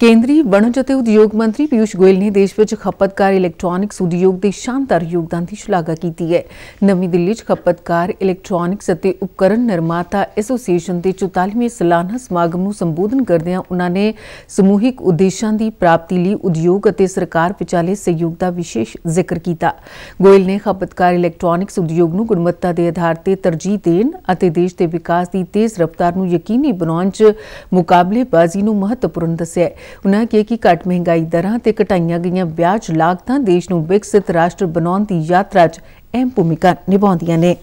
ਕੇਂਦਰੀ ਵਣਜ ਅਤੇ ਉਦਯੋਗ ਮੰਤਰੀ ਪਿਊਸ਼ ਗੋਇਲ ਨੇ ਦੇਸ਼ ਵਿੱਚ ਖਪਤਕਾਰ ਇਲੈਕਟ੍ਰੋਨਿਕਸ ਉਦਯੋਗ ਦੇ ਸ਼ਾਨਦਾਰ ਯੋਗਦਾਨ ਦੀ ਸ਼ਲਾਘਾ ਕੀਤੀ ਹੈ। ਨਵੀਂ ਦਿੱਲੀ 'ਚ ਖਪਤਕਾਰ ਇਲੈਕਟ੍ਰੋਨਿਕਸ ਅਤੇ ਉਪਕਰਨ ਨਿਰਮਾਤਾ ਐਸੋਸੀਏਸ਼ਨ ਦੇ 44ਵੇਂ ਸਾਲਾਨਾ ਸਮਾਗਮ ਨੂੰ ਸੰਬੋਧਨ ਕਰਦਿਆਂ ਉਨ੍ਹਾਂ ਨੇ ਸਮੂਹਿਕ ਉਦੇਸ਼ਾਂ ਦੀ ਪ੍ਰਾਪਤੀ ਲਈ ਉਦਯੋਗ ਅਤੇ ਸਰਕਾਰ ਵਿਚਾਲੇ ਸਹਿਯੋਗ ਦਾ ਵਿਸ਼ੇਸ਼ ਜ਼ਿਕਰ ਕੀਤਾ। ਗੋਇਲ ਨੇ ਖਪਤਕਾਰ ਇਲੈਕਟ੍ਰੋਨਿਕਸ ਉਦਯੋਗ ਨੂੰ ਗੁਣਵੱਤਾ ਦੇ ਆਧਾਰ ਤੇ ਤਰਜੀਹ ਦੇਣ ਅਤੇ ਦੇਸ਼ ਦੇ ਵਿਕਾਸ ਦੀ ਤੇਜ਼ ਰਫ਼ਤਾਰ ਨੂੰ ਯਕੀਨੀ ਬਣਾਉਣ 'ਚ ਮੁਕਾਬਲੇਬਾਜ਼ੀ ਨੂੰ ਮਹੱਤਵਪੂਰਨ ਦੱਸਿਆ। ਉਨ੍ਹਾਂ ਕਿਹਾ ਕਿ ਘਟ ਮਹਿੰਗਾਈ ਦਰਾਂ ਤੇ ਘਟਾਈਆਂ ਗਈਆਂ ਵਿਆਜ ਲਾਗਤਾਂ ਦੇਸ਼ ਨੂੰ ਵਿਕਸਿਤ ਰਾਸ਼ਟਰ ਬਣਾਉਣ ਦੀ ਯਾਤਰਾ 'ਚ ਅਹਿਮ ਭੂਮਿਕਾ ਨਿਭਾਉਂਦੀਆਂ ਨੇ